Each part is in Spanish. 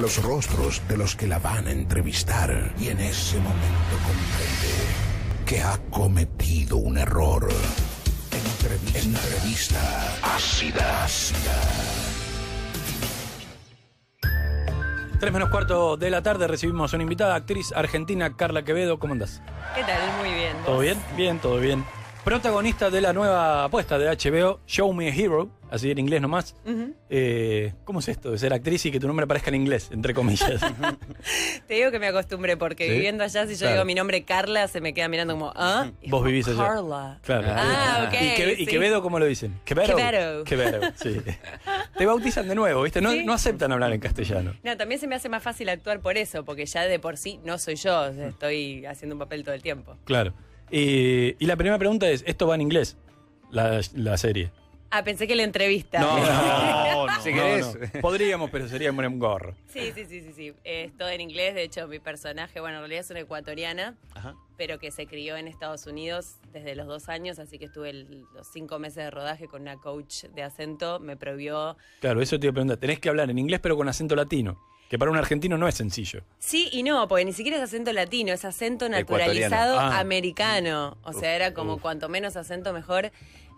los rostros de los que la van a entrevistar y en ese momento comprende que ha cometido un error. Entrevista, entrevista ácida, ácida. 3 menos cuarto de la tarde recibimos a una invitada, actriz argentina, Carla Quevedo. ¿Cómo andás? ¿Qué tal? Muy bien. ¿Todo bien? Bien, todo bien. Protagonista de la nueva apuesta de HBO, Show Me a Hero, así en inglés nomás. Eh, ¿Cómo es esto de ser actriz y que tu nombre aparezca en inglés, entre comillas? Te digo que me acostumbré, porque viviendo allá, si yo digo mi nombre Carla, se me queda mirando como, ¿ah? Vos vivís allá. Carla. Claro. Ah, ah. ok. ¿Y, Quevedo cómo lo dicen? Quevedo. Quevedo. sí. Te bautizan de nuevo, ¿viste? no aceptan hablar en castellano. No, también se me hace más fácil actuar por eso, porque ya de por sí no soy yo, estoy haciendo un papel todo el tiempo. Claro. Y, la primera pregunta es, ¿esto va en inglés? La, serie. Ah, pensé que la entrevista. No, no, no, si querés. Podríamos, pero sería un gorro. Sí, sí, sí, sí, sí. Eh, todo en inglés. De hecho, mi personaje, bueno, en realidad es una ecuatoriana, pero que se crió en Estados Unidos desde los dos años, así que estuve los cinco meses de rodaje con una coach de acento. Me prohibió. Claro, eso te iba a preguntar. Tenés que hablar en inglés, pero con acento latino. Que para un argentino no es sencillo. Sí y no, porque ni siquiera es acento latino, es acento naturalizado ah. americano. O sea, era como cuanto menos acento mejor.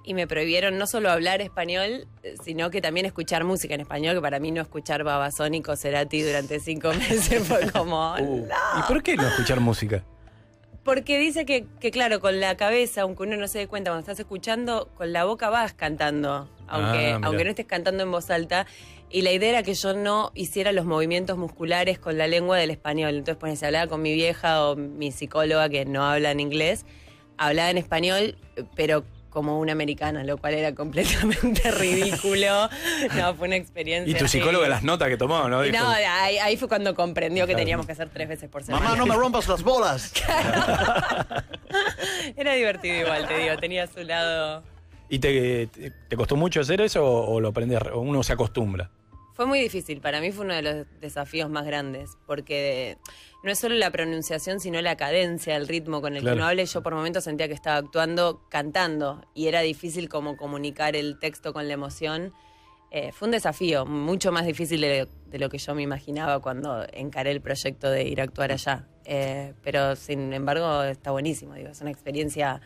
Y me prohibieron no solo hablar español, sino que también escuchar música en español, que para mí no escuchar Babasónico y Cerati durante cinco meses fue como. Uh. ¿Y por qué no escuchar música? Porque dice que, que, claro, con la cabeza, aunque uno no se dé cuenta, cuando estás escuchando, con la boca vas cantando, aunque, ah, aunque no estés cantando en voz alta. Y la idea era que yo no hiciera los movimientos musculares con la lengua del español. Entonces, pues, si hablaba con mi vieja o mi psicóloga que no habla en inglés, hablaba en español, pero como una americana, lo cual era completamente ridículo. No, fue una experiencia. Y tu psicóloga las notas que tomó, ¿no? No, ahí, fue cuando comprendió que teníamos que hacer tres veces por semana. Mamá, no me rompas las bolas. Era divertido igual, te digo, tenía su lado. ¿Y te, costó mucho hacer eso o, lo aprendes, o uno se acostumbra? Fue muy difícil, para mí fue uno de los desafíos más grandes, porque no es solo la pronunciación, sino la cadencia, el ritmo con el que uno hable. Yo por momentos sentía que estaba actuando cantando y era difícil como comunicar el texto con la emoción. Eh, fue un desafío, mucho más difícil de, lo que yo me imaginaba cuando encaré el proyecto de ir a actuar allá. Eh, pero sin embargo está buenísimo, digo, es una experiencia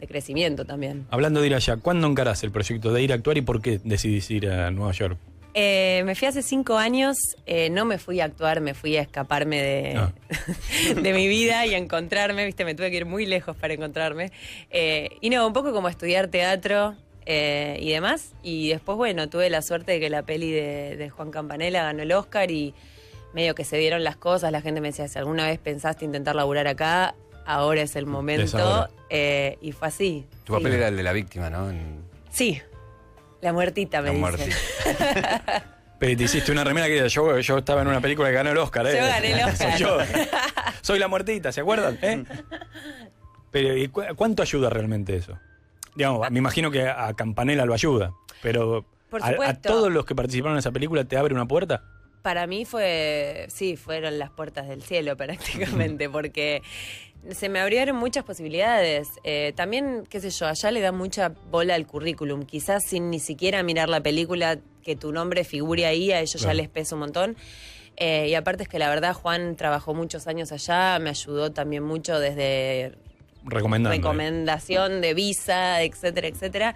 de crecimiento también. Hablando de ir allá, ¿cuándo encarás el proyecto de ir a actuar y por qué decidís ir a Nueva York? Eh, me fui hace cinco años, eh, no me fui a actuar, me fui a escaparme ah. de, mi vida y a encontrarme, viste, me tuve que ir muy lejos para encontrarme. Eh, y no, un poco como estudiar teatro y demás. Y después, bueno, tuve la suerte de que la peli de, Juan Campanella ganó el Oscar y medio que se dieron las cosas, la gente me decía, si alguna vez pensaste intentar laburar acá, ahora es el momento. y fue así. Tu papel era el de la víctima, ¿no? Sí, la muertita, me La Pero te hiciste una remera que yo, estaba en una película que ganó el Oscar. ¿eh? Yo gané el Oscar. Soy, yo. Soy la muertita, ¿se acuerdan? Eh? Pero ¿cuánto ayuda realmente eso? Digamos, me imagino que a Campanella lo ayuda, pero a todos los que participaron en esa película te abre una puerta para mí fue, sí, fueron las puertas del cielo prácticamente, porque se me abrieron muchas posibilidades. Eh, también, qué sé yo, allá le da mucha bola al currículum. Quizás sin ni siquiera mirar la película, que tu nombre figure ahí, a ellos ya les pesa un montón. Eh, y aparte es que la verdad Juan trabajó muchos años allá, me ayudó también mucho desde eh. recomendación de visa, etcétera, etcétera.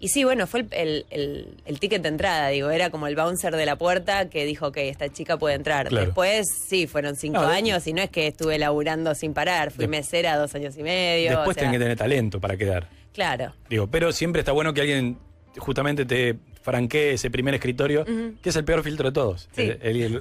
Y sí, bueno, fue el, ticket de entrada, digo, era como el bouncer de la puerta que dijo, que esta chica puede entrar. Después, sí, fueron cinco años y no es que estuve laburando sin parar, fui mesera dos años y medio. Después o tienen que tener talento para quedar. Claro. Digo, pero siempre está bueno que alguien justamente te franqué ese primer escritorio, que es el peor filtro de todos. Eh,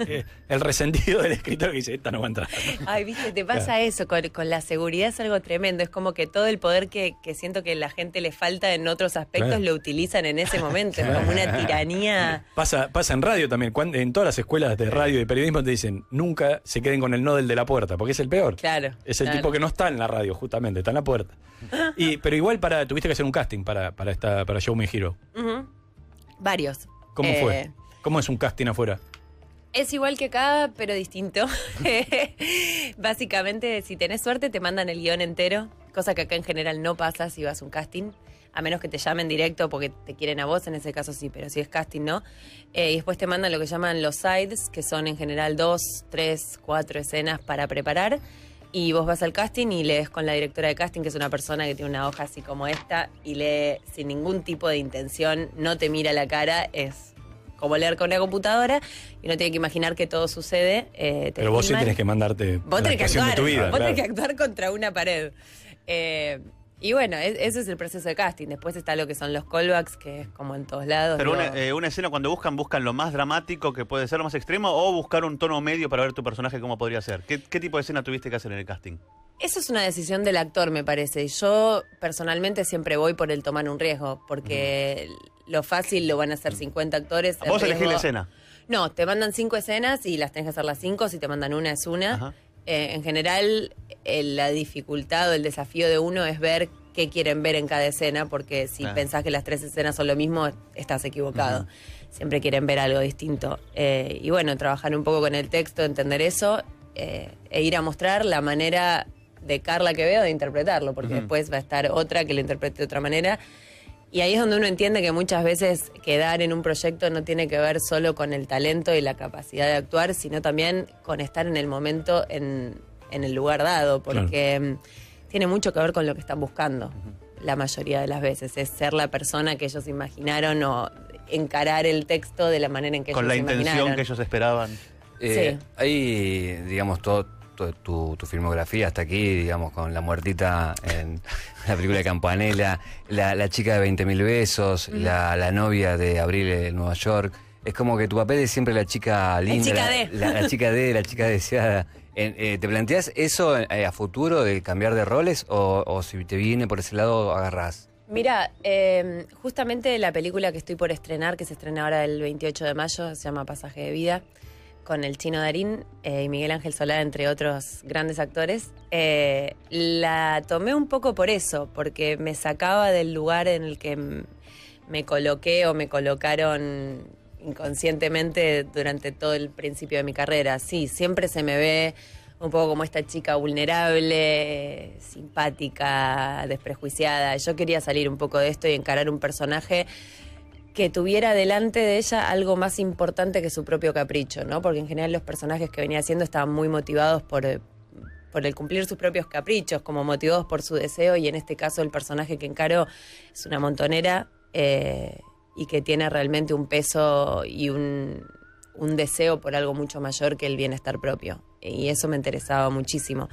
el, resentido del escritorio que dice, esta no va a entrar. Ay, viste, te pasa eso, con, la seguridad es algo tremendo, es como que todo el poder que, siento que la gente le falta en otros aspectos lo utilizan en ese momento, es como una tiranía. Pasa, pasa en radio también, en todas las escuelas de radio y periodismo te dicen, nunca se queden con el no del de la puerta, porque es el peor. Claro. Es el tipo que no está en la radio, justamente, está en la puerta. pero igual para, tuviste que hacer un casting para, para esta, para Show Me Hero. Varios. ¿Cómo fue? Eh, ¿Cómo es un casting afuera? Es igual que acá, pero distinto. Básicamente, si tenés suerte, te mandan el guión entero, cosa que acá en general no pasa si vas a un casting, a menos que te llamen directo porque te quieren a vos, en ese caso sí, pero si es casting no. Eh, y después te mandan lo que llaman los sides, que son en general dos, tres, cuatro escenas para preparar y vos vas al casting y lees con la directora de casting, que es una persona que tiene una hoja así como esta, y lee sin ningún tipo de intención, no te mira la cara, es como leer con una computadora, y no tiene que imaginar que todo sucede. Eh, Pero vos sí tenés que mandarte vos la de tu vida. Vos tenés que actuar contra una pared. Eh, y bueno, e-, ese es el proceso de casting. Después está lo que son los callbacks, que es como en todos lados. Pero eh, una, escena cuando buscan, buscan lo más dramático que puede ser, lo más extremo, o buscar un tono medio para ver tu personaje cómo podría ser. ¿Qué, tipo de escena tuviste que hacer en el casting? Eso es una decisión del actor, me parece. Yo personalmente siempre voy por el tomar un riesgo, porque lo fácil lo van a hacer 50 actores. ¿Vos elegís la escena? No, te mandan cinco escenas y las tenés que hacer las cinco, si te mandan una es una. Eh, en general eh, la dificultad o el desafío de uno es ver qué quieren ver en cada escena, porque si pensás que las tres escenas son lo mismo, estás equivocado. Siempre quieren ver algo distinto. Eh, y bueno, trabajar un poco con el texto, entender eso e ir a mostrar la manera de Carla que veo de interpretarlo, porque después va a estar otra que lo interprete de otra manera y ahí es donde uno entiende que muchas veces quedar en un proyecto no tiene que ver solo con el talento y la capacidad de actuar, sino también con estar en el momento, en, el lugar dado, porque mm, tiene mucho que ver con lo que están buscando la mayoría de las veces. Es ser la persona que ellos imaginaron o encarar el texto de la manera en que con ellos la Con la intención que ellos esperaban. sí. Eh, hay, digamos, todo tu, filmografía hasta aquí, digamos, con La Muertita en la película de Campanella, La, chica de 20.000 besos, mm. la, novia de Abril en Nueva York. Es como que tu papel es siempre la chica linda. La chica de. La, chica de, la chica deseada. Eh, ¿Te planteas eso eh, a futuro de cambiar de roles o, si te viene por ese lado agarras Mira, em, justamente la película que estoy por estrenar, que se estrena ahora el 28 de mayo, se llama Pasaje de Vida, con el Chino Darín eh, y Miguel Ángel Solá, entre otros grandes actores, eh, la tomé un poco por eso, porque me sacaba del lugar en el que me coloqué o me colocaron inconscientemente durante todo el principio de mi carrera. Sí, siempre se me ve un poco como esta chica vulnerable, simpática, desprejuiciada. Yo quería salir un poco de esto y encarar un personaje que tuviera delante de ella algo más importante que su propio capricho, ¿no? Porque en general los personajes que venía haciendo estaban muy motivados por, eh, por el cumplir sus propios caprichos, como motivados por su deseo, y en este caso el personaje que encaró es una montonera eh, y que tiene realmente un peso y un, un, deseo por algo mucho mayor que el bienestar propio. Y eso me interesaba muchísimo.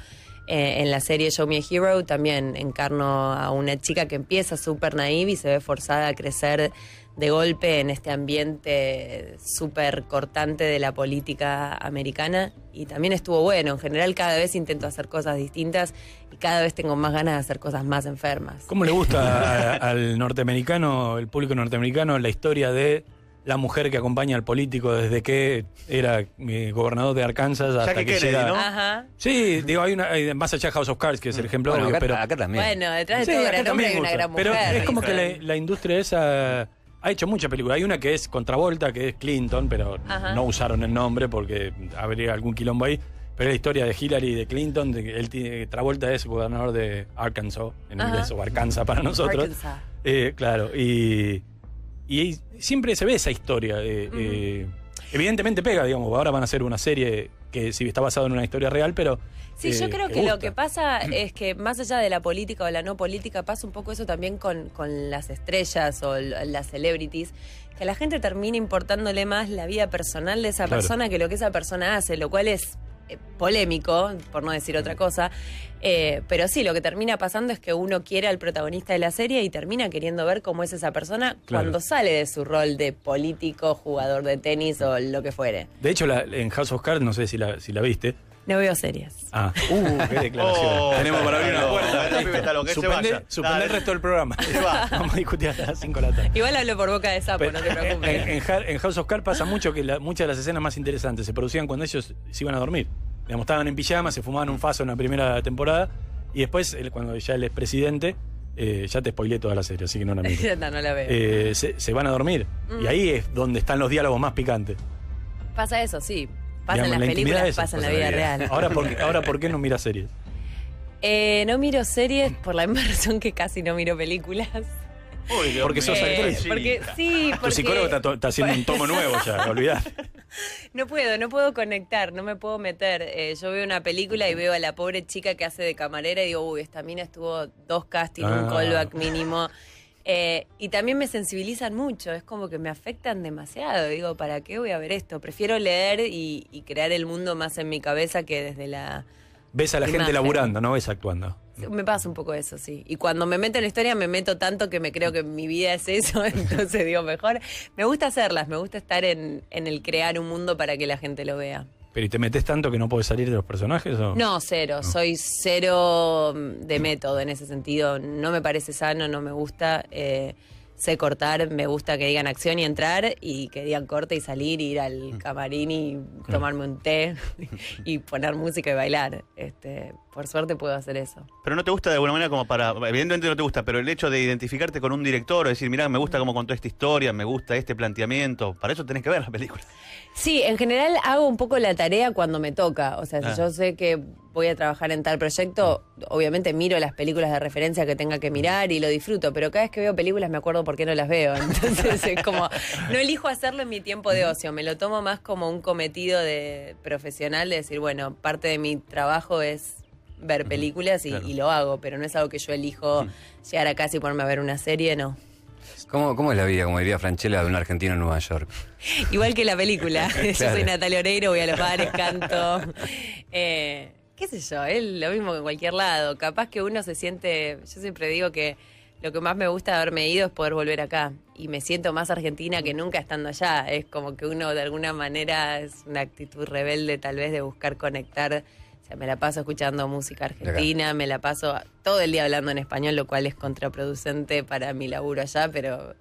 Eh, en la serie Show Me a Hero también encarno a una chica que empieza súper naive y se ve forzada a crecer de golpe en este ambiente súper cortante de la política americana y también estuvo bueno. En general cada vez intento hacer cosas distintas y cada vez tengo más ganas de hacer cosas más enfermas. ¿Cómo le gusta al norteamericano, el público norteamericano, la historia de la mujer que acompaña al político desde que era eh, gobernador de Arkansas hasta que, que Sí, digo, hay una más allá House of Cards, que es el mm. ejemplo bueno, acá, también. Bueno, detrás de todo era hombre hay una gran mujer. Pero es como que la, la industria esa ha hecho muchas películas. Hay una que es Contravolta, que es Clinton, pero no usaron el nombre porque habría algún quilombo ahí. Pero es la historia de Hillary y de Clinton. De, el, eh, Travolta es gobernador de Arkansas, en inglés, o Arkansas para nosotros. Arkansas. Eh, claro, y, y, siempre se ve esa historia. Eh, evidentemente pega, digamos. Ahora van a hacer una serie que sí está basada en una historia real, pero Sí, yo eh, creo que, lo que pasa es que más allá de la política o la no política, pasa un poco eso también con, con las estrellas o las celebrities, que la gente termina importándole más la vida personal de esa persona que lo que esa persona hace, lo cual es eh, polémico, por no decir otra mm. cosa. Eh, pero sí, lo que termina pasando es que uno quiere al protagonista de la serie y termina queriendo ver cómo es esa persona cuando sale de su rol de político, jugador de tenis o lo que fuere. De hecho, la, en House of Cards, no sé si si la viste, no veo series. Ah, uh, qué declaración. Oh, Tenemos para abrir una puerta. me que se el resto del programa. Vamos a discutir hasta las 5 de la tarde. Igual hablo por boca de sapo, no te preocupes. En, House of Cards pasa mucho que muchas de las escenas más interesantes se producían cuando ellos se iban a dormir. estaban en pijama, se fumaban un faso en la primera temporada. Y después, cuando ya él es presidente, eh, ya te spoilé toda la serie, así que no la miro. no, la veo. Eh, se, van a dormir. Y mm. ahí es donde están los diálogos más picantes. Pasa eso, sí. Pasan las películas, pasan la vida real. Ahora ¿por, qué, ahora, ¿por no mira series? Eh, no miro series por la inversión que casi no miro películas. Uy, porque sos eh, actriz. porque, sí, Tu psicólogo está, haciendo un tomo nuevo ya, olvidar. No puedo, no puedo conectar, no me puedo meter. Eh, yo veo una película y veo a la pobre chica que hace de camarera y digo, uy, esta mina estuvo dos castings, un ah. callback mínimo. Eh, y también me sensibilizan mucho, es como que me afectan demasiado. Digo, ¿para qué voy a ver esto? Prefiero leer y, crear el mundo más en mi cabeza que desde la. Ves a la gente laburando, no ves actuando. Me pasa un poco eso, sí. Y cuando me meto en la historia me meto tanto que me creo que mi vida es eso, entonces digo, mejor. Me gusta hacerlas, me gusta estar en el crear un mundo para que la gente lo vea. ¿Pero y te metes tanto que no puedes salir de los personajes? No, cero. Soy cero de método en ese sentido. No me parece sano, no me gusta. Eh, sé cortar, me gusta que digan acción y entrar y que digan corte y salir, ir al mm. camarín y mm. tomarme un té y poner música y bailar. Este, por suerte puedo hacer eso. Pero no te gusta de alguna manera como para, evidentemente no te gusta, pero el hecho de identificarte con un director, decir, mira, me gusta mm. cómo contó esta historia, me gusta este planteamiento, para eso tenés que ver la película. Sí, en general hago un poco la tarea cuando me toca, o sea, si ah. yo sé que voy a trabajar en tal proyecto, obviamente miro las películas de referencia que tenga que mirar y lo disfruto, pero cada vez que veo películas me acuerdo por porque no las veo. Entonces es como, no elijo hacerlo en mi tiempo de ocio, me lo tomo más como un cometido de profesional de decir, bueno, parte de mi trabajo es ver películas y, lo hago, pero no es algo que yo elijo llegar a casa y ponerme a ver una serie, no. ¿Cómo, ¿Cómo, es la vida, como diría Franchella, de un argentino en Nueva York? Igual que la película. Yo soy Natalia Oreiro, voy a los bares, canto. Eh, qué sé yo, es lo mismo que en cualquier lado. Capaz que uno se siente, yo siempre digo que lo que más me gusta de haberme ido es poder volver acá. Y me siento más argentina que nunca estando allá. Es como que uno de alguna manera es una actitud rebelde tal vez de buscar conectar. O sea, me la paso escuchando música argentina, me la paso todo el día hablando en español, lo cual es contraproducente para mi laburo allá, pero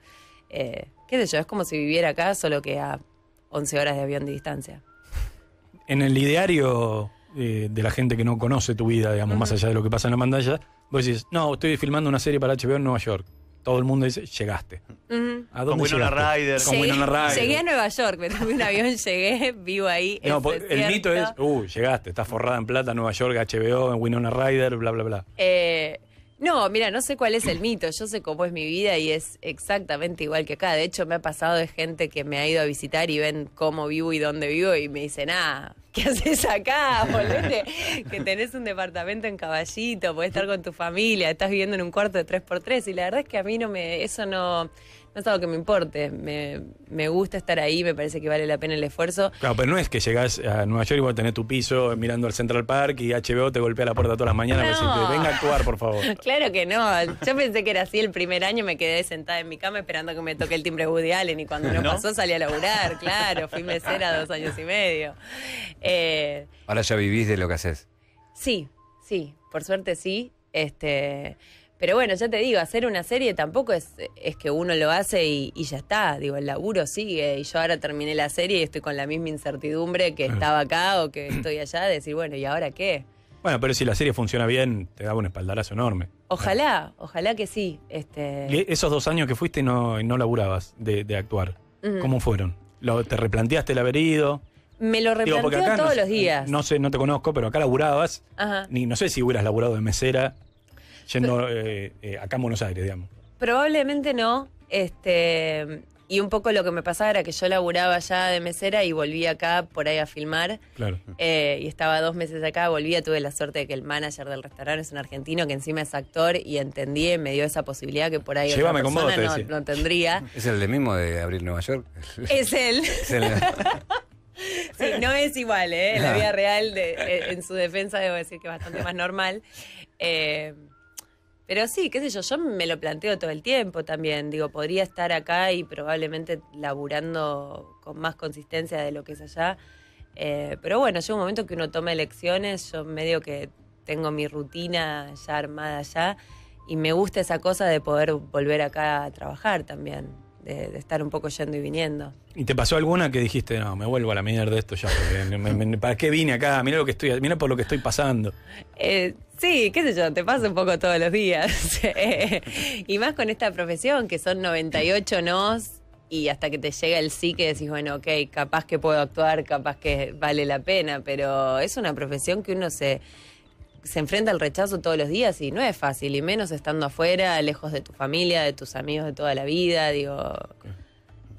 eh, qué sé yo, es como si viviera acá, solo que a 11 horas de avión de distancia. En el ideario eh, de la gente que no conoce tu vida, digamos, más allá de lo que pasa en la pantalla, vos decís, no, estoy filmando una serie para HBO en Nueva York. Todo el mundo dice, llegaste. ¿A dónde Con Winona Ryder. llegué, a Nueva York, me tomé un avión, llegué, vivo ahí. No, pues, el mito es, uh, llegaste, estás forrada en plata, Nueva York, HBO, en Winona Ryder, bla, bla, bla. Eh, no, mira, no sé cuál es el mito, yo sé cómo es mi vida y es exactamente igual que acá. De hecho, me ha pasado de gente que me ha ido a visitar y ven cómo vivo y dónde vivo y me dicen, ah, ¿qué haces acá? Volvete, que tenés un departamento en caballito, podés estar con tu familia, estás viviendo en un cuarto de 3x3 y la verdad es que a mí no me, eso no, no es algo que me importe. Me, gusta estar ahí, me parece que vale la pena el esfuerzo. Claro, pero no es que llegás a Nueva York y vos tenés tu piso mirando al Central Park y HBO te golpea la puerta todas las mañanas venga a actuar, por favor. claro que no. Yo pensé que era así el primer año, me quedé sentada en mi cama esperando que me toque el timbre Woody Allen y cuando no, pasó salí a laburar, claro. Fui mesera dos años y medio. Eh, Ahora ya vivís de lo que haces. Sí, sí, por suerte sí. Este, pero bueno, ya te digo, hacer una serie tampoco es, que uno lo hace y, ya está. Digo, el laburo sigue. Y yo ahora terminé la serie y estoy con la misma incertidumbre que estaba acá o que estoy allá. De decir, bueno, ¿y ahora qué? Bueno, pero si la serie funciona bien, te da un espaldarazo enorme. Ojalá, ojalá que sí. Este... esos dos años que fuiste y no, no laburabas de, actuar, ¿cómo fueron? ¿Te replanteaste el averido? Me lo replanteo todos los días. No sé, no te conozco, pero acá laburabas. Ajá. no sé si hubieras laburado de mesera yendo eh, eh, acá en Buenos Aires, digamos. Probablemente no. Este, y un poco lo que me pasaba era que yo laburaba allá de mesera y volví acá por ahí a filmar. Claro. Eh, y estaba dos meses acá, volvía, tuve la suerte de que el manager del restaurante es un argentino que encima es actor y entendí, me dio esa posibilidad que por ahí Llévame persona con vos, no, no, tendría. ¿Es el de mismo de Abril Nueva York? Es él. Sí, no es igual, ¿eh? En la ah. vida real, en su defensa, debo decir que es bastante más normal. Eh, pero sí, qué sé yo, yo me lo planteo todo el tiempo también. Digo, podría estar acá y probablemente laburando con más consistencia de lo que es allá. Eh, pero bueno, llega un momento que uno toma elecciones, yo medio que tengo mi rutina ya armada allá y me gusta esa cosa de poder volver acá a trabajar también, de, estar un poco yendo y viniendo. ¿Y te pasó alguna que dijiste, no, me vuelvo a la mierda de esto ya? ¿Para qué vine acá? Mira lo que estoy, mira por lo que estoy pasando. Eh, Sí, qué sé yo, te pasa un poco todos los días. y más con esta profesión, que son 98 nos, y hasta que te llega el sí que decís, bueno, ok, capaz que puedo actuar, capaz que vale la pena, pero es una profesión que uno se, se enfrenta al rechazo todos los días y no es fácil, y menos estando afuera, lejos de tu familia, de tus amigos de toda la vida, digo...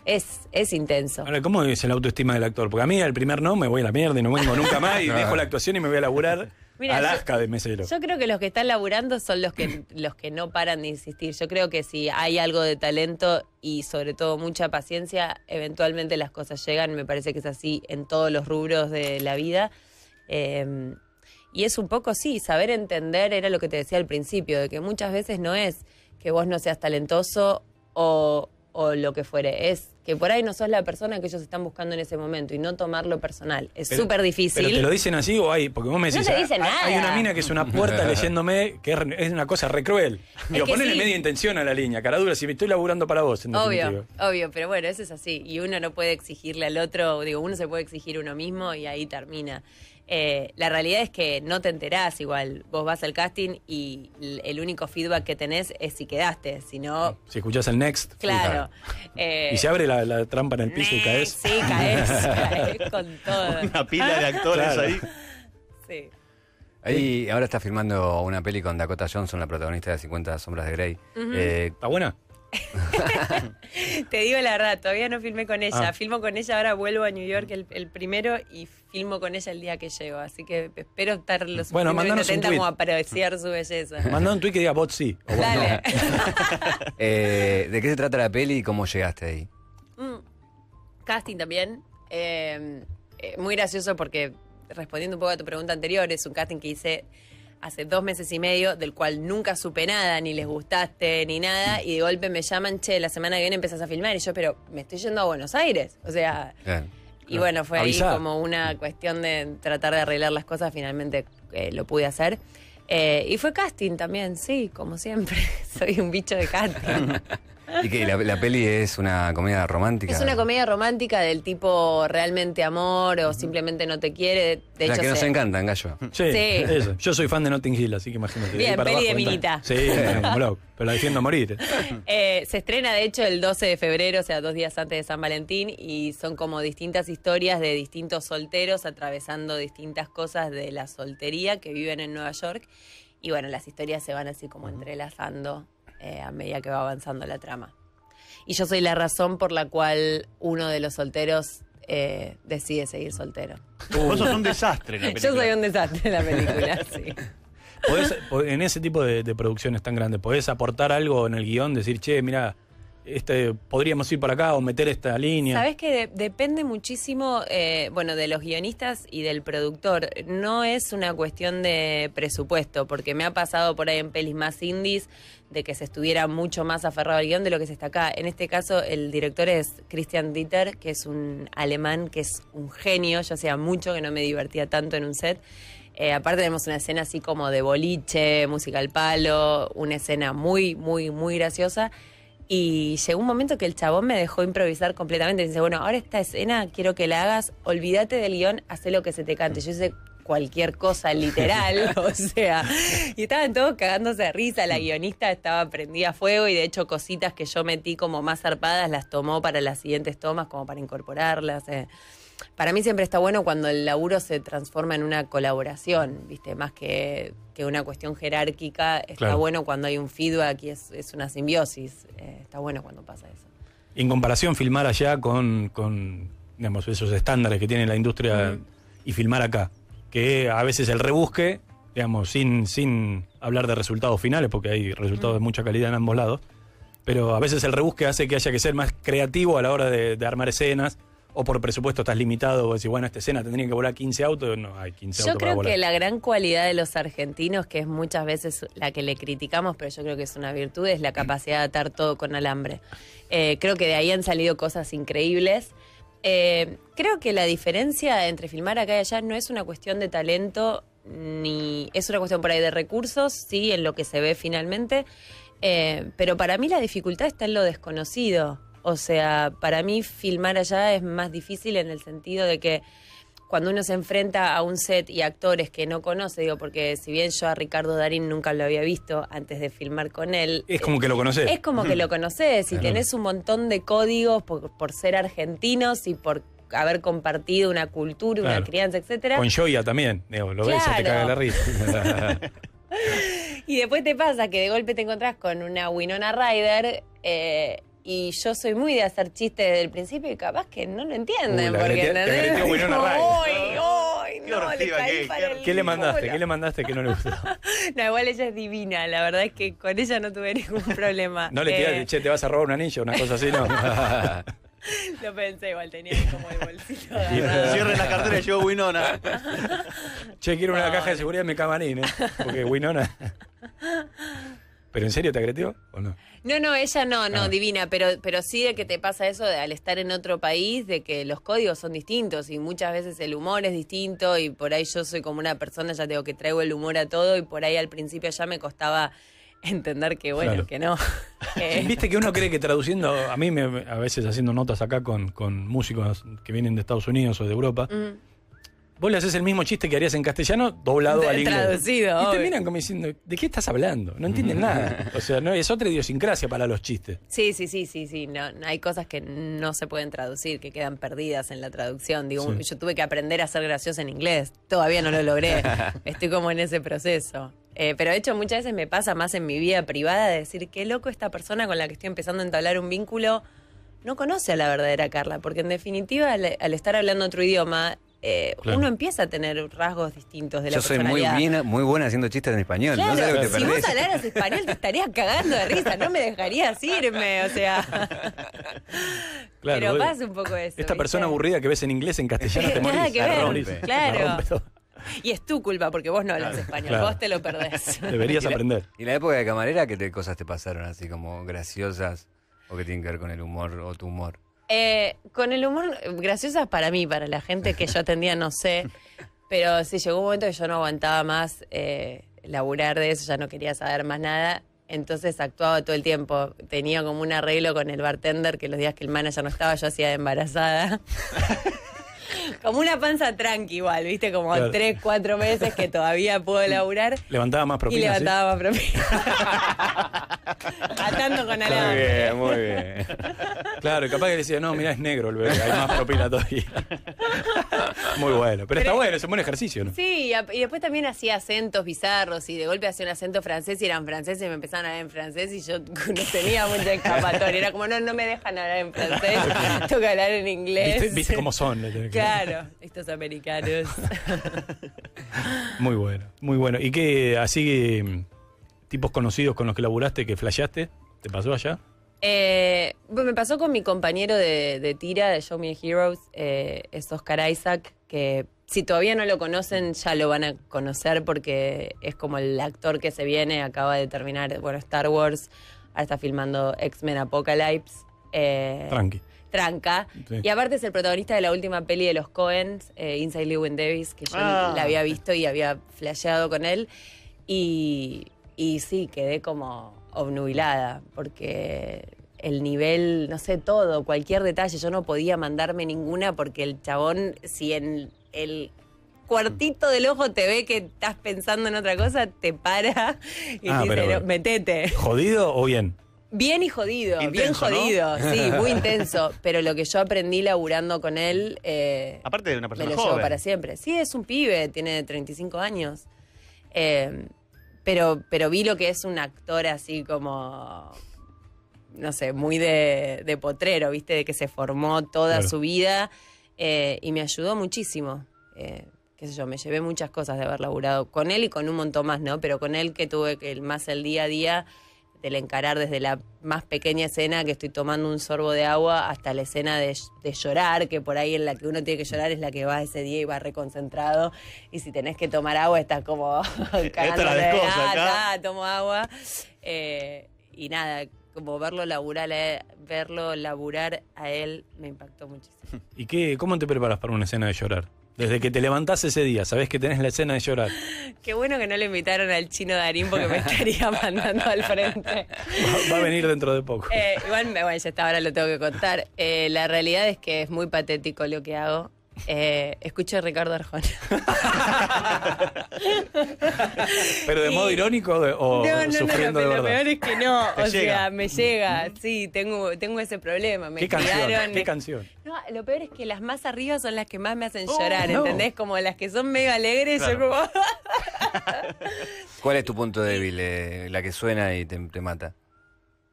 Es, es intenso. Ahora, ¿cómo es el autoestima del actor? Porque a mí el primer no me voy a la mierda y no vengo nunca más y dejo la actuación y me voy a laburar. Alaska de mesero. Yo creo que los que están laburando son los que, los que no paran de insistir. Yo creo que si hay algo de talento y sobre todo mucha paciencia, eventualmente las cosas llegan. Me parece que es así en todos los rubros de la vida. Em, y es un poco, sí, saber entender era lo que te decía al principio, de que muchas veces no es que vos no seas talentoso o o lo que fuere. Es que por ahí no sos la persona que ellos están buscando en ese momento y no tomarlo personal. Es súper difícil. ¿Pero te lo dicen así o hay? Porque vos me decís. No te dicen ah, nada. Hay una mina que es una puerta leyéndome que es una cosa re cruel. Digo, ponele media intención a la línea, caradura, si me estoy laburando para vos. obvio, obvio, pero bueno, eso es así. Y uno no puede exigirle al otro, digo, uno se puede exigir uno mismo y ahí termina. Eh, la realidad es que no te enterás igual. Vos vas al casting y el único feedback que tenés es si quedaste, si no... Si escuchás el next. Claro. Eh, y se abre la, trampa en el piso y caes. Sí, caes, caes con todo. Una pila de actores ahí. Sí. Ahí ahora está filmando una peli con Dakota Johnson, la protagonista de 50 Sombras de Grey. Eh, ¿Está buena? Te digo la verdad, todavía no filmé con ella. Ah. Filmo con ella, ahora vuelvo a New York el, primero y filmo con ella el día que llego. Así que espero estar los bueno, tweet como apreciar su belleza. Mandá un tweet que diga bot sí. Dale. Eh, ¿De qué se trata la peli y cómo llegaste ahí? Mm, casting también. Eh, eh, muy gracioso porque respondiendo un poco a tu pregunta anterior, es un casting que hice hace dos meses y medio, del cual nunca supe nada, ni les gustaste, ni nada, y de golpe me llaman, che, la semana que viene empezás a filmar, y yo, pero me estoy yendo a Buenos Aires. O sea, y bueno, fue ahí como una cuestión de tratar de arreglar las cosas, finalmente eh, lo pude hacer. Eh, y fue casting también, sí, como siempre, soy un bicho de casting. ¿Y que la, peli es una comedia romántica? Es una comedia romántica del tipo realmente amor o simplemente no te quiere. De la que nos se... encantan, gallo. Sí, Eso. Yo soy fan de Notting Hill, así que imagínate. Bien, peli de minita. Sí, pero la defiendo a morir. Eh, se estrena, de hecho, el 12 de febrero, o sea, dos días antes de San Valentín, y son como distintas historias de distintos solteros atravesando distintas cosas de la soltería que viven en Nueva York. Y bueno, las historias se van así como entrelazando eh, a medida que va avanzando la trama. Y yo soy la razón por la cual uno de los solteros eh, decide seguir soltero. Vos sos un desastre en la película. Yo soy un desastre en la película, sí. en ese tipo de, producciones tan grandes, ¿podés aportar algo en el guión? Decir, che, mira, este, podríamos ir para acá o meter esta línea. Sabes que depende muchísimo, eh, bueno, de los guionistas y del productor. No es una cuestión de presupuesto, porque me ha pasado por ahí en pelis más indies de que se estuviera mucho más aferrado al guión de lo que se está acá. En este caso, el director es Christian Dieter, que es un alemán, que es un genio. Yo hacía mucho que no me divertía tanto en un set. Eh, aparte tenemos una escena así como de boliche, música al palo, una escena muy, muy, muy graciosa. Y llegó un momento que el chabón me dejó improvisar completamente. dice, bueno, ahora esta escena quiero que la hagas, olvídate del guión, haz lo que se te cante. Yo hice cualquier cosa literal, o sea, y estaban todos cagándose de risa, la mm. guionista estaba prendida a fuego y de hecho cositas que yo metí como más zarpadas las tomó para las siguientes tomas, como para incorporarlas. Eh. Para mí siempre está bueno cuando el laburo se transforma en una colaboración, ¿viste? Más que, una cuestión jerárquica, está bueno cuando hay un feedback y es, una simbiosis, eh, está bueno cuando pasa eso. En comparación, filmar allá con, esos estándares que tiene la industria mm. y filmar acá, que a veces el rebusque, digamos, sin, sin hablar de resultados finales, porque hay resultados de mm. mucha calidad en ambos lados, pero a veces el rebusque hace que haya que ser más creativo a la hora de, armar escenas o por presupuesto estás limitado, o decís, bueno, esta escena tendría que volar 15 autos, no hay 15 autos. Yo creo que la gran cualidad de los argentinos, que es muchas veces la que le criticamos, pero yo creo que es una virtud, es la capacidad de atar todo con alambre. Eh, creo que de ahí han salido cosas increíbles. Eh, creo que la diferencia entre filmar acá y allá no es una cuestión de talento, ni es una cuestión por ahí de recursos, sí, en lo que se ve finalmente. Eh, pero para mí la dificultad está en lo desconocido. O sea, para mí filmar allá es más difícil en el sentido de que cuando uno se enfrenta a un set y actores que no conoce, digo, porque si bien yo a Ricardo Darín nunca lo había visto antes de filmar con él. Es como que lo eh, conoces. Es como que lo conoces y tenés un montón de códigos por, ser argentinos y por haber compartido una cultura, una crianza, etcétera. Con Joya también, digo, lo ves y te caga la risa. y después te pasa que de golpe te encontrás con una Winona Ryder eh, y yo soy muy de hacer chistes desde el principio y capaz que no lo entienden. porque, no, no! no ¿Qué le mandaste? ¿Qué le mandaste que no le gustó? no, igual ella es divina. La verdad es que con ella no tuve ningún problema. no le tiraste, eh, che, te vas a robar un anillo, una cosa así, ¿no? Lo pensé igual, tenía como el bolsillo Cierren la cartera y llevo Winona. che, quiero una caja de seguridad en mi camarín, ¿eh? Porque Winona. ¿Pero en serio te agredió o no? No, no, ella no, no, ah. divina, pero, pero sí de que te pasa eso al estar en otro país, de que los códigos son distintos y muchas veces el humor es distinto y por ahí yo soy como una persona, ya tengo que traigo el humor a todo y por ahí al principio ya me costaba entender que bueno, que no. Eh. Viste que uno cree que traduciendo, a mí me, a veces haciendo notas acá con, con músicos que vienen de Estados Unidos o de Europa. Mm vos le haces el mismo chiste que harías en castellano, doblado al inglés. Traducido. Y terminan te como diciendo, ¿de qué estás hablando? No entienden nada. O sea, no, es otra idiosincrasia para los chistes. Sí, sí, sí, sí, sí. No, hay cosas que no se pueden traducir, que quedan perdidas en la traducción. Digo, yo tuve que aprender a ser gracioso en inglés. Todavía no lo logré. Estoy como en ese proceso. Eh, pero de hecho muchas veces me pasa más en mi vida privada de decir, qué loco esta persona con la que estoy empezando a entablar un vínculo no conoce a la verdadera Carla, porque en definitiva al estar hablando otro idioma, eh, uno empieza a tener rasgos distintos de la Yo soy muy, muy buena haciendo chistes en español. Claro, si vos hablaras español te estarías cagando de risa, no me dejarías irme, o sea. Claro, Pero pasa un poco eso. Esta persona aburrida que ves en inglés, en castellano, te morís. Nada que ver, claro. Y es tu culpa porque vos no hablas español, vos te lo perdés. Deberías aprender. ¿Y la época de camarera qué cosas te pasaron así como graciosas o que tienen que ver con el humor o tu humor? Eh, con el humor, graciosas para mí, para la gente que yo atendía, no sé. Pero sí, llegó un momento que yo no aguantaba más eh, laburar de eso, ya no quería saber más nada. Entonces actuaba todo el tiempo. Tenía como un arreglo con el bartender que los días que el manager no estaba, yo hacía de embarazada. Como una panza tranqui igual, viste, como tres, cuatro meses que todavía puedo laburar. Levantaba más propina. Y levantaba más propinas. Atando con alambre. Muy bien, muy bien. Claro, capaz que decía, no, mira, es negro el bebé, hay más propina todavía. muy bueno. Pero, está bueno, es un buen ejercicio, ¿no? Sí, y, después también hacía acentos bizarros y de golpe hacía un acento francés y eran franceses y me empezaban a hablar en francés y yo no tenía mucha escapatoria. Era como, no, no me dejan hablar en francés, tengo que hablar en inglés. ¿Viste, viste cómo son? Claro. Claro, estos americanos. muy bueno, muy bueno. ¿Y qué, así, mm, tipos conocidos con los que laburaste, que flasheaste? ¿Te pasó allá? Eh, me pasó con mi compañero de, tira de Show Me Heroes, eh, es Oscar Isaac, que si todavía no lo conocen, ya lo van a conocer porque es como el actor que se viene, acaba de terminar, bueno, Star Wars, ahora está filmando X-Men Apocalypse. Eh, Tranqui tranca. Y aparte es el protagonista de la última peli de los Coens, eh, Inside Lewin Davis, que yo ah. la había visto y había flasheado con él. Y, sí, quedé como obnubilada, porque el nivel, no sé, todo, cualquier detalle, yo no podía mandarme ninguna porque el chabón, si en el cuartito del ojo te ve que estás pensando en otra cosa, te para y ah, dice, metete. ¿Jodido o bien? Bien y jodido, bien jodido, sí, muy intenso. Pero lo que yo aprendí laburando con él. Eh, Aparte de una persona. Me lo llevo para siempre. Sí, es un pibe, tiene 35 años. Em, pero, pero vi lo que es un actor así como. No sé, muy de, potrero, ¿viste? De que se formó toda su vida eh, y me ayudó muchísimo. Eh, qué sé yo, me llevé muchas cosas de haber laburado con él y con un montón más, ¿no? Pero con él que tuve que más el día a día del encarar desde la más pequeña escena que estoy tomando un sorbo de agua hasta la escena de, llorar, que por ahí en la que uno tiene que llorar es la que va ese día y va reconcentrado. Y si tenés que tomar agua, estás como cagándole, acá. tomo agua. Eh, y nada, como verlo laburar a eh, él, verlo laburar a él me impactó muchísimo. ¿Y qué, cómo te preparas para una escena de llorar? Desde que te levantás ese día, sabés que tenés la escena de llorar. Qué bueno que no le invitaron al chino Darín porque me estaría mandando al frente. Va, a venir dentro de poco. Eh, igual, bueno, ya hasta ahora lo tengo que contar. Eh, la realidad es que es muy patético lo que hago. Eh, escucho a Ricardo Arjona. ¿Pero de modo irónico o sufriendo no, Lo peor es que no. o sea, me llega. Sí, tengo, tengo ese problema. ¿Qué canción? ¿Qué canción? No, lo peor es que las más arriba son las que más me hacen oh, llorar, ¿entendés? Como las que son mega alegres, ¿Cuál es tu punto débil? Eh, la que suena y te, mata.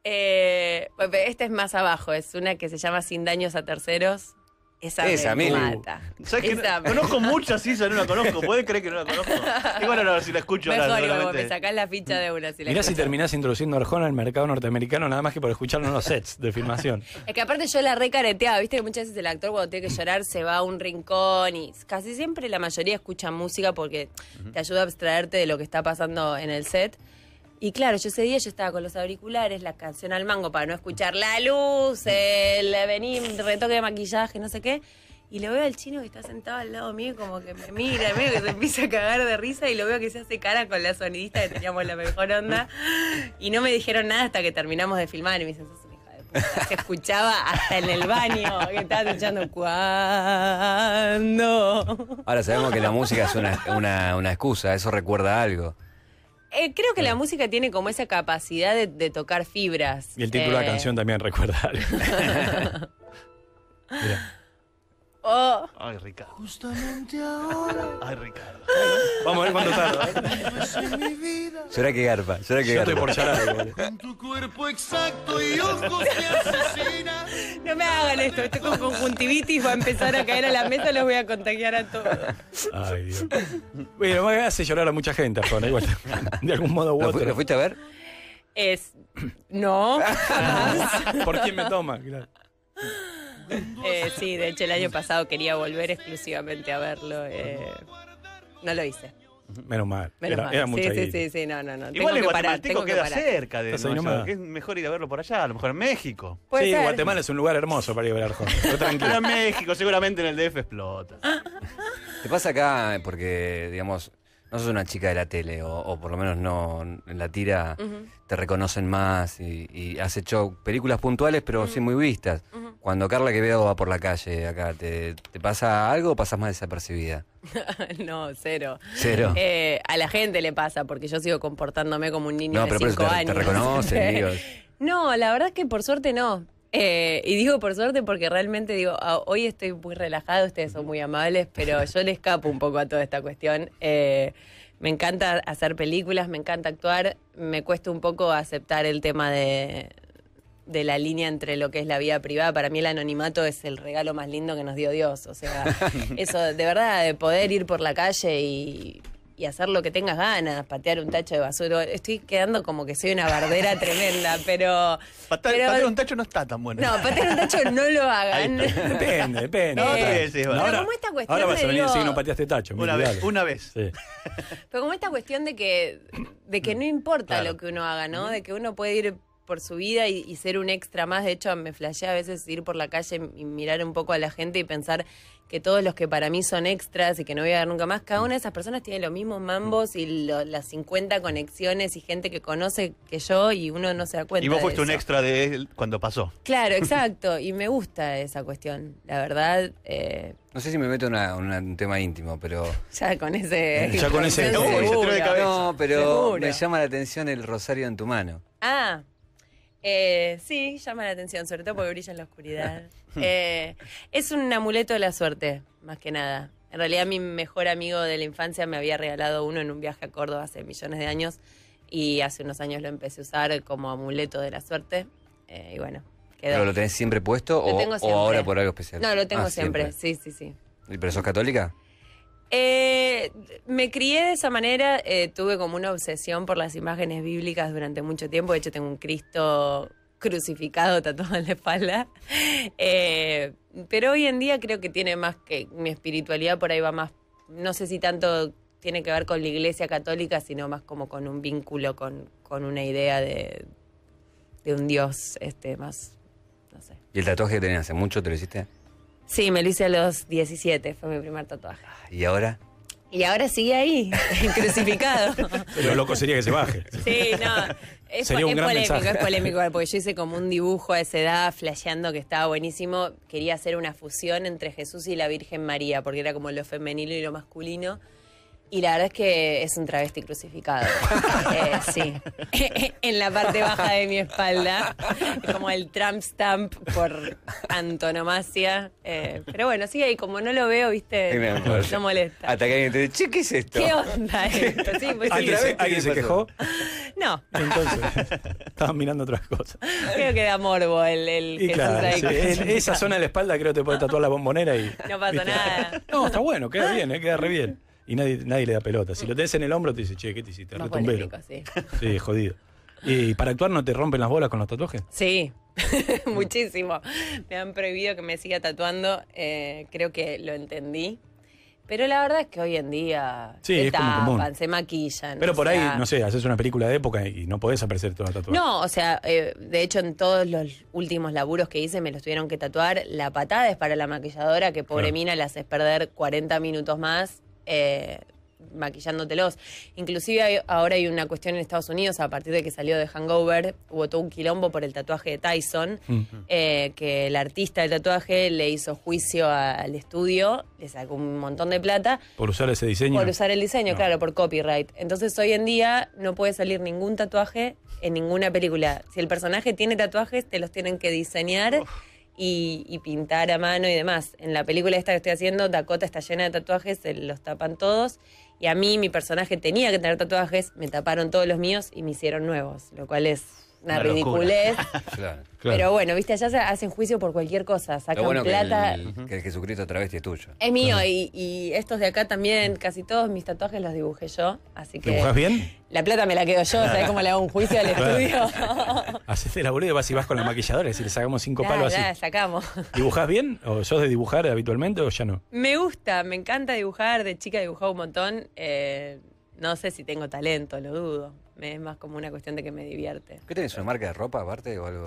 Eh, esta es más abajo, es una que se llama Sin daños a terceros esa, esa me mata. conozco muchas yo no la conozco. ¿Puedes creer que no la conozco? Y bueno, no, si la escucho Mejor ahora. me sacás la ficha de una. Si la Mirá si terminás introduciendo a Arjona al mercado norteamericano, nada más que por escuchar unos los sets de filmación. Es que aparte yo la recareteaba, viste que muchas veces el actor cuando tiene que llorar se va a un rincón y casi siempre la mayoría escucha música porque te ayuda a abstraerte de lo que está pasando en el set. Y claro, yo ese día yo estaba con los auriculares, la canción al mango para no escuchar la luz, el venir, retoque de maquillaje, no sé qué. Y lo veo al chino que está sentado al lado mío, como que me mira, me que se empieza a cagar de risa y lo veo que se hace cara con la sonidista que teníamos la mejor onda. Y no me dijeron nada hasta que terminamos de filmar y me dicen, se escuchaba hasta en el baño que estaba escuchando cuando. Ahora sabemos que la música es una, una excusa, eso recuerda algo. Eh, creo que la música tiene como esa capacidad de, tocar fibras. Y el título de la eh. canción también recuerda Oh. Ay, Ricardo. Justamente ahora. Ay, Ricardo. Vamos a ver cuánto tarda. ¿eh? Pues será que garpa, será que Yo garpa. Estoy por llorar. Con tu cuerpo exacto y ojos que asesina. No me hagan esto, estoy con conjuntivitis, va a empezar a caer a la mesa, los voy a contagiar a todos. Ay, Dios. Bueno, hace llorar a mucha gente, igual. De algún modo u otro. ¿Lo fuiste a ver? Es. No, ¿Por quién me toma? Claro. Eh, sí, de hecho el año pasado quería volver exclusivamente a verlo. Eh, no lo hice. Menos mal. era, mal. sí, sí, sí, no, no, no. tengo que queda cerca de eso, Es mejor ir a verlo por allá, a lo mejor en México. Sí, Guatemala es un lugar hermoso para ir a ver Arjona. tranquilo. en México, seguramente en el DF explota. Te pasa acá eh, porque, digamos, no sos una chica de la tele, o, por lo menos no en la tira te reconocen más y, has hecho películas puntuales, pero sí muy vistas. Cuando Carla Quevedo va por la calle acá, ¿te, pasa algo o pasas más desapercibida? no, cero. Cero. Eh, a la gente le pasa, porque yo sigo comportándome como un niño no, de cinco años. Te No, la verdad es que por suerte no. Eh, y digo por suerte porque realmente digo, ah, hoy estoy muy relajado, ustedes son muy amables, pero yo le escapo un poco a toda esta cuestión. Eh, me encanta hacer películas, me encanta actuar, me cuesta un poco aceptar el tema de, de la línea entre lo que es la vida privada. Para mí el anonimato es el regalo más lindo que nos dio Dios. O sea, eso de verdad, de poder ir por la calle y, hacer lo que tengas ganas, patear un tacho de basura. Estoy quedando como que soy una bardera tremenda, pero, Patear un tacho no está tan bueno. No, patear un tacho no lo hagan. Depende, depende. pero como esta ahora vas a venir a si no pateaste tacho. Una vez, una vez. Pero como esta cuestión de que, de que no importa lo que uno haga, ¿no? De que uno puede ir por su vida y, ser un extra más. De hecho, me flashea a veces ir por la calle y mirar un poco a la gente y pensar que todos los que para mí son extras y que no voy a ver nunca más, cada una de esas personas tiene los mismos mambos y las 50 conexiones y gente que conoce que yo y uno no se da cuenta. Y vos fuiste un extra de él cuando pasó. Claro, exacto. y me gusta esa cuestión. La verdad. Eh, no sé si me meto en un tema íntimo, pero. Ya con ese. ya con ese. No, cabeza. no pero me llama la atención el rosario en tu mano. Ah, eh, sí, llama la atención, sobre todo porque brilla en la oscuridad. Eh, es un amuleto de la suerte, más que nada. En realidad mi mejor amigo de la infancia me había regalado uno en un viaje a Córdoba hace millones de años y hace unos años lo empecé a usar como amuleto de la suerte. Eh, y bueno, lo tenés siempre puesto o, ahora por algo especial? No, lo ah, tengo siempre. siempre. sí, sí, sí. ¿Pero sos católica? Eh, me crié de esa manera, eh, tuve como una obsesión por las imágenes bíblicas durante mucho tiempo, de hecho tengo un Cristo crucificado tatuado en la espalda, eh, pero hoy en día creo que tiene más que mi espiritualidad, por ahí va más, no sé si tanto tiene que ver con la iglesia católica, sino más como con un vínculo, con, con una idea de, de un Dios este, más, no sé. ¿Y el tatuaje que tenías hace mucho te lo hiciste? Sí, me lo hice a los 17, fue mi primer tatuaje. ¿Y ahora? Y ahora sigue ahí, crucificado. Lo loco sería que se baje. Sí, no. Es, es polémico, es polémico, porque yo hice como un dibujo a esa edad, flasheando que estaba buenísimo. Quería hacer una fusión entre Jesús y la Virgen María, porque era como lo femenino y lo masculino. Y la verdad es que es un travesti crucificado. Eh, sí. en la parte baja de mi espalda. Como el Trump stamp por antonomasia. Eh, pero bueno, sí, ahí como no lo veo, viste, no, molesta. Hasta que alguien te dice, che, ¿qué es esto? ¿Qué onda esto? Pues ¿Alguien, se, quejó? No. Entonces, Estaba mirando otras cosas. Creo que da morbo el, el que en esa zona de la espalda creo que te puede tatuar la bombonera y. No pasa nada. No, está bueno, queda bien, eh, queda re bien y nadie, le da pelota. Si lo tenés en el hombro, te dice, che, ¿qué te hiciste? Más sí. jodido. ¿Y para actuar no te rompen las bolas con los tatuajes? Sí, muchísimo. Me han prohibido que me siga tatuando. Eh, creo que lo entendí. Pero la verdad es que hoy en día sí, se tapan, se maquillan. Pero por ahí, no sé, haces una película de época y no podés aparecer toda tatuada. No, o sea, eh, de hecho en todos los últimos laburos que hice me los tuvieron que tatuar. La patada es para la maquilladora que pobre mina le haces perder 40 minutos más eh, maquillándotelos. Inclusive ahora hay una cuestión en Estados Unidos, a partir de que salió de Hangover, hubo todo un quilombo por el tatuaje de Tyson, eh, que el artista del tatuaje le hizo juicio al estudio, le sacó un montón de plata. Por usar ese diseño. Por usar el diseño, claro, por copyright. Entonces hoy en día no puede salir ningún tatuaje en ninguna película. Si el personaje tiene tatuajes, te los tienen que diseñar y, pintar a mano y demás. En la película esta que estoy haciendo, Dakota está llena de tatuajes, se los tapan todos. Y a mí, mi personaje tenía que tener tatuajes, me taparon todos los míos y me hicieron nuevos, lo cual es una, ridiculez. Pero bueno, viste, allá se hacen juicio por cualquier cosa, sacan plata. Que el, otra vez que es tuyo. Es mío, y, estos de acá también, casi todos mis tatuajes los dibujé yo, así que. bien? La plata me la quedo yo, ¿sabes cómo le hago un juicio al estudio? Hacés el boluda y vas y vas con la maquilladora y le sacamos cinco palos Ya, así. sacamos. ¿Dibujás bien? ¿O sos de dibujar habitualmente o ya no? Me gusta, me encanta dibujar, de chica he dibujado un montón. Eh, no sé si tengo talento, lo dudo es más como una cuestión de que me divierte. ¿Qué tenés, una marca de ropa aparte o algo?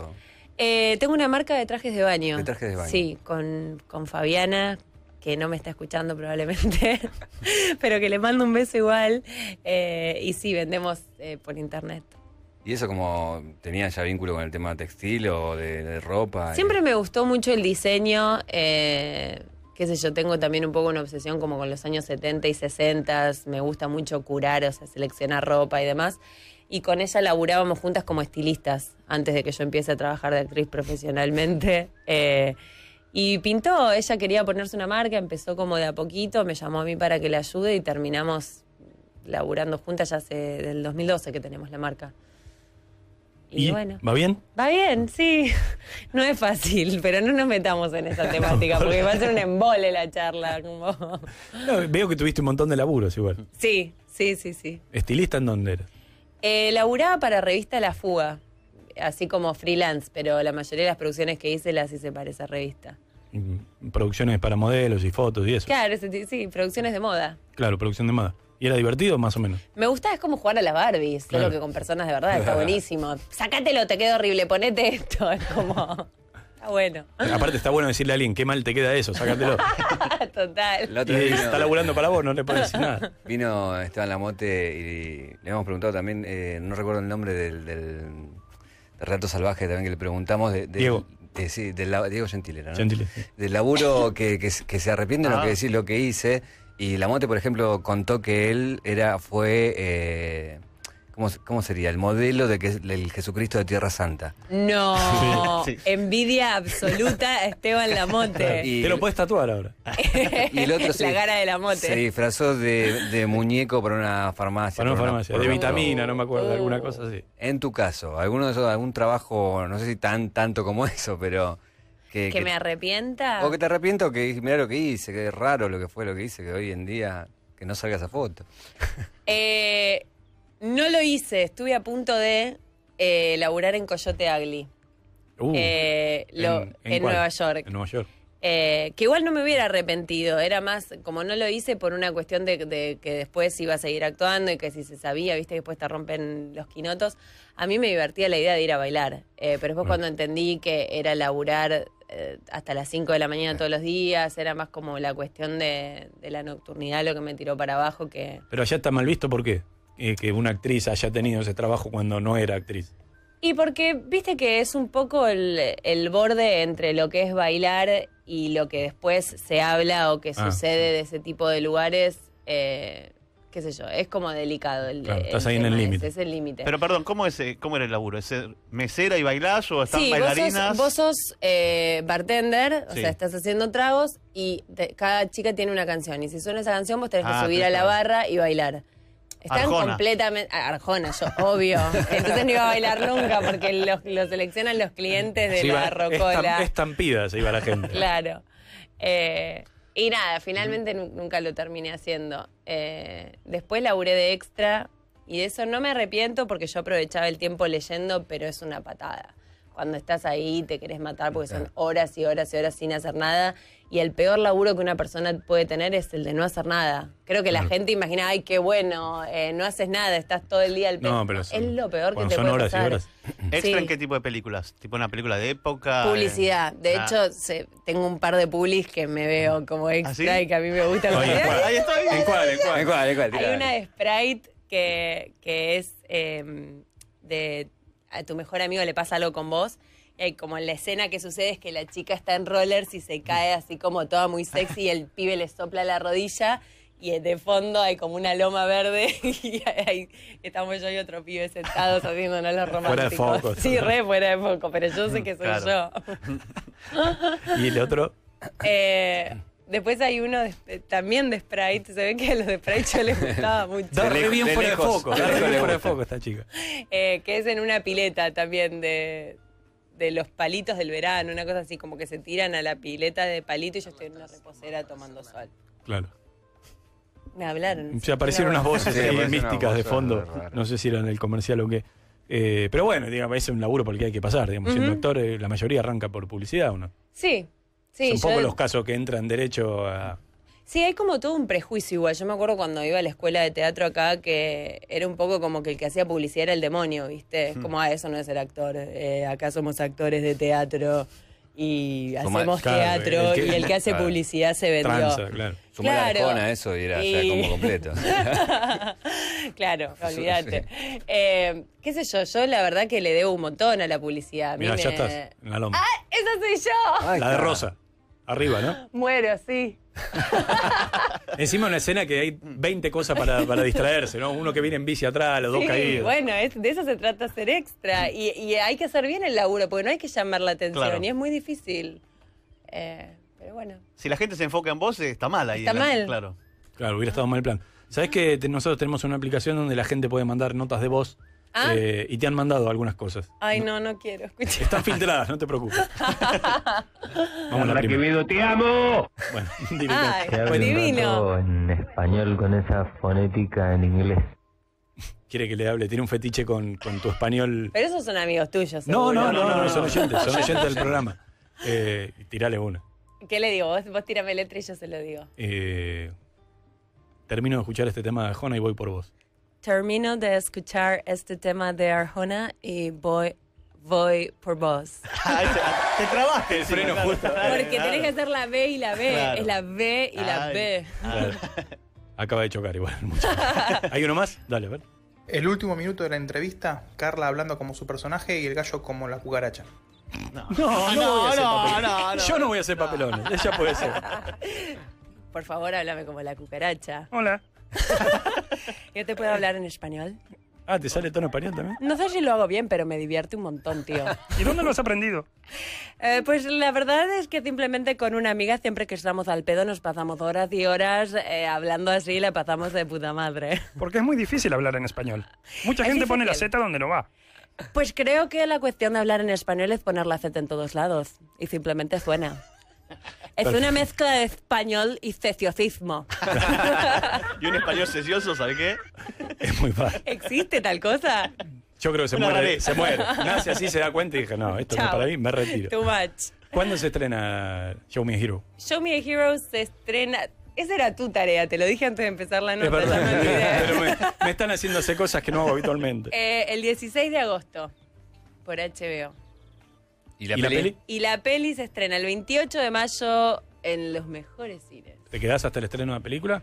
Eh, tengo una marca de trajes de baño. De trajes de baño. Sí, con, Fabiana, que no me está escuchando probablemente, pero que le mando un beso igual. Eh, y sí, vendemos eh, por internet. ¿Y eso como tenía ya vínculo con el tema textil o de, ropa? Siempre me gustó mucho el diseño qué sé yo, tengo también un poco una obsesión como con los años 70 y 60, me gusta mucho curar, o sea, seleccionar ropa y demás. Y con ella laburábamos juntas como estilistas antes de que yo empiece a trabajar de actriz profesionalmente. Eh, y pintó, ella quería ponerse una marca, empezó como de a poquito, me llamó a mí para que le ayude y terminamos laburando juntas ya hace del 2012 que tenemos la marca. Y, ¿Va bien? Va bien, sí. No es fácil, pero no nos metamos en esa temática, porque va a ser un embole la charla. veo que tuviste un montón de laburos igual. Sí, sí, sí, sí. ¿Estilista en dónde eras? Eh, laburaba para revista La Fuga, así como freelance, pero la mayoría de las producciones que hice las hice para esa revista. Mm, producciones para modelos y fotos y eso. Claro, sí, producciones de moda. Claro, producción de moda. ¿Y era divertido más o menos? Me gusta, es como jugar a las Barbies, solo que con personas de verdad, está buenísimo. Sácatelo, te queda horrible, ponete esto, es como... Está bueno. Eh, aparte está bueno decirle a alguien, qué mal te queda eso, sácatelo. Total. está laburando para vos, no le parece decir nada. Vino Esteban Lamote y le hemos preguntado también, eh, no recuerdo el nombre del, del, Rato Salvaje también que le preguntamos. Diego. Diego Gentilera, ¿no? Gentile. Del laburo que, que, se arrepiente de lo ah. que lo que hice. Y Lamonte, por ejemplo, contó que él era, fue, eh, ¿cómo, sería? El modelo de que, del Jesucristo de Tierra Santa. No, envidia absoluta a Esteban Lamonte. Te lo puedes tatuar ahora. y el otro La cara de Lamonte. Se disfrazó de, muñeco para una farmacia. Para una farmacia, de vitamina, no me acuerdo, alguna uh. cosa así. En tu caso, ¿alguno de algún trabajo, no sé si tan tanto como eso, pero... Que, me arrepienta. O que te arrepiento que mira lo que hice, que es raro lo que fue lo que hice, que hoy en día que no salga esa foto. Eh, no lo hice, estuve a punto de eh, laburar en Coyote Agli. Uh, eh, en Nueva York. En Nueva York. Eh, que igual no me hubiera arrepentido, era más, como no lo hice por una cuestión de, que después iba a seguir actuando y que si se sabía, viste, después te rompen los quinotos, a mí me divertía la idea de ir a bailar, eh, pero después cuando entendí que era laburar eh, hasta las 5 de la mañana todos los días, era más como la cuestión de, la nocturnidad lo que me tiró para abajo que... Pero allá está mal visto, ¿por qué? que una actriz haya tenido ese trabajo cuando no era actriz. Y porque viste que es un poco el, el, borde entre lo que es bailar y lo que después se habla o que ah, sucede de ese tipo de lugares, eh, qué sé yo, es como delicado. El, estás ahí en el límite. Es el límite. Pero perdón, ¿cómo, es, eh, ¿cómo era el laburo? ¿Es mesera y bailás o están bailarinas? Vos sos, eh, bartender, o sea, estás haciendo tragos y cada chica tiene una canción. Y si suena esa canción, vos tenés que ah, subir a la barra y bailar. Están completamente. Arjona, yo, obvio. Entonces no iba a bailar nunca porque lo, los seleccionan los clientes de la rocola. Estampidas se iba la gente. claro. Eh, y nada, finalmente nunca lo terminé haciendo. Eh, después laburé de extra y de eso no me arrepiento porque yo aprovechaba el tiempo leyendo, pero es una patada. Cuando estás ahí te querés matar porque son horas y horas y horas sin hacer nada y el peor laburo que una persona puede tener es el de no hacer nada. Creo que la gente imagina, ay, qué bueno, eh, no haces nada, estás todo el día al peor. No, pero es lo peor que te son puede pasar. horas. ¿Extra en qué tipo de películas? ¿Tipo una película de época? Publicidad. De ah. hecho, tengo un par de pulis que me veo como ¿Ah, extra y que a mí me gusta. estoy. ¿En cuál? ¿En cuál? Hay una de Sprite que, es de em, a tu mejor amigo le pasa algo con vos eh, como en la escena que sucede es que la chica está en rollers y se cae así como toda muy sexy y el pibe le sopla la rodilla y de fondo hay como una loma verde y ahí estamos yo y otro pibe sentados haciéndonos los románticos. Fuera de foco. Sí, re fuera de foco, pero yo sé que soy yo. ¿Y el otro? Eh, después hay uno eh, también de Sprite, se ve que a los de Sprite yo les gustaba mucho. re bien fuera de foco, fuera de foco esta chica. Eh, que es en una pileta también de, de los palitos del verano, una cosa así, como que se tiran a la pileta de palito y yo estoy en una reposera tomando sol. Claro. Me hablaron. Se aparecieron unas voces místicas de fondo. No sé si eran el comercial o qué. Eh, pero bueno, digamos, es un laburo por el que hay que pasar. Digamos. Siendo actor, eh, la mayoría arranca por publicidad, ¿o no? Sí, sí. un poco los casos que entran derecho a, Sí, hay como todo un prejuicio igual. Yo me acuerdo cuando iba a la escuela de teatro acá que era un poco como que el que hacía publicidad era el demonio, ¿viste? Es hmm. como, ah, eso no es el actor. Eh, acá somos actores de teatro y hacemos teatro y el que hace publicidad se vendió. claro. claro. eso y era como completo. claro, olvídate. Eh, qué sé yo, yo la verdad que le debo un montón a la publicidad. Mira, ya estás, ¡Ah, esa soy yo! la de Rosa, arriba, ¿no? Muero, sí. Encima una escena que hay 20 cosas para, distraerse, ¿no? Uno que viene en bici atrás, los dos caídos. Bueno, de eso se trata ser extra. Y, hay que hacer bien el laburo, porque no hay que llamar la atención. Y es muy difícil. Eh, pero bueno. Si la gente se enfoca en vos, está mal ahí. Está mal. Claro. Claro, hubiera estado mal el plan. ¿Sabes que nosotros tenemos una aplicación donde la gente puede mandar notas de voz? Ah. Eh, y te han mandado algunas cosas. Ay, no, no, quiero escuchar. Están filtradas, no te preocupes. Vamos a la te amo. Bueno, divino. Ay, pues divino. En español con esa fonética en inglés. Quiere que le hable, tiene un fetiche con, tu español. Pero esos son amigos tuyos. No, no, no, no, son oyentes, son oyentes del programa. Eh, tirale una. ¿Qué le digo? Vos, vos tirame letra y yo se lo digo. Eh, termino de escuchar este tema de Jona y voy por vos termino de escuchar este tema de Arjona y voy voy por vos. te trabaste freno justo. Porque tenés que hacer la B y la B. Es la B y la B. Acaba de chocar igual. ¿Hay uno más? Dale, a ver. El último minuto de la entrevista, Carla hablando como su personaje y el gallo como la cucaracha. No, no, no, ah, no, no, Yo no voy a hacer papelones, ella puede ser. Por favor, háblame como la cucaracha. Hola. Yo te puedo hablar en español. Ah, ¿te sale tono español también? No sé si lo hago bien, pero me divierte un montón, tío. ¿Y dónde lo has aprendido? Eh, pues la verdad es que simplemente con una amiga, siempre que estamos al pedo, nos pasamos horas y horas eh, hablando así, la pasamos de puta madre. Porque es muy difícil hablar en español. Mucha gente pone la Z donde no va. Pues creo que la cuestión de hablar en español es poner la Z en todos lados. Y simplemente suena. Es una mezcla de español y ceciosismo. y un español cecioso, ¿sabes qué? Es muy fácil. Existe tal cosa. Yo creo que se muere. Se muere. Nace así, se da cuenta y dije, no, esto no es para mí, me retiro. Too much. ¿Cuándo se estrena Show Me a Hero? Show Me a Hero se estrena. Esa era tu tarea, te lo dije antes de empezar la nota. me, están están hacer cosas que no hago habitualmente. Eh, el 16 de agosto, por HBO. ¿Y la, peli? Y la peli se estrena el 28 de mayo en los mejores cines. ¿Te quedás hasta el estreno de la película?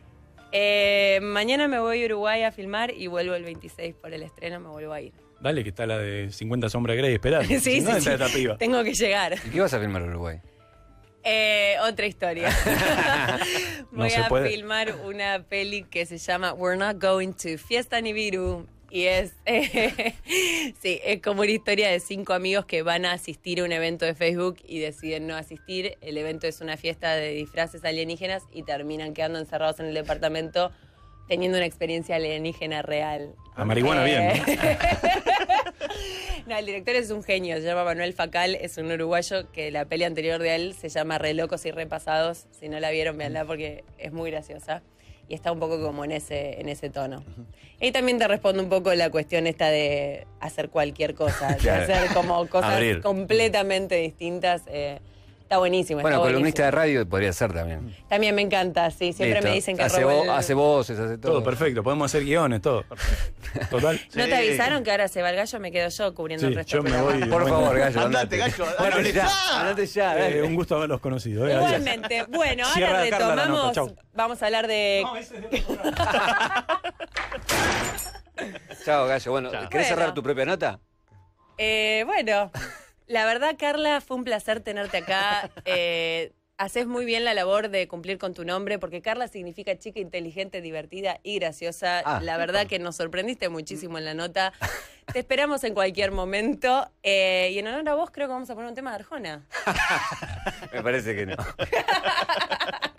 Eh, mañana me voy a Uruguay a filmar y vuelvo el 26 por el estreno, me vuelvo a ir. Dale, que está la de 50 sombras Grey esperá. sí, sí, sí. Tengo que llegar. ¿Y qué vas a filmar en Uruguay? Eh, otra historia. Voy a filmar una peli que se llama We're Not Going to Fiesta Nibiru. Y es, sí, es como una historia de cinco amigos que van a asistir a un evento de Facebook y deciden no asistir. El evento es una fiesta de disfraces alienígenas y terminan quedando encerrados en el departamento teniendo una experiencia alienígena real. A marihuana eh, bien. ¿no? el director es un genio, se llama Manuel Facal, es un uruguayo que la peli anterior de él se llama Relocos y Repasados. Si no la vieron, veanla porque es muy graciosa y está un poco como en ese, en ese tono. Y también te responde un poco la cuestión esta de hacer cualquier cosa, de hacer como cosas completamente distintas. Eh, Está buenísimo. Bueno, columnista de radio podría ser también. También me encanta, sí. Siempre me dicen que hace, hace voces, hace todo. Todo perfecto, podemos hacer guiones, todo. Total. ¿No te avisaron que ahora se va el gallo? Me quedo yo cubriendo el resto. Yo me voy. Por favor, gallo. Andate, gallo. andate ya. Andate ya eh, un gusto haberlos conocido. Eh, Igualmente. Bueno, ahora retomamos. vamos a hablar de. No, ese es de Chao, gallo. Bueno, ¿querés cerrar tu propia nota? Eh, bueno. La verdad, Carla, fue un placer tenerte acá. Eh, haces muy bien la labor de cumplir con tu nombre, porque Carla significa chica inteligente, divertida y graciosa. Ah, la verdad que nos sorprendiste muchísimo en la nota. Te esperamos en cualquier momento. Eh, y en honor a vos, creo que vamos a poner un tema de Arjona. Me parece que no.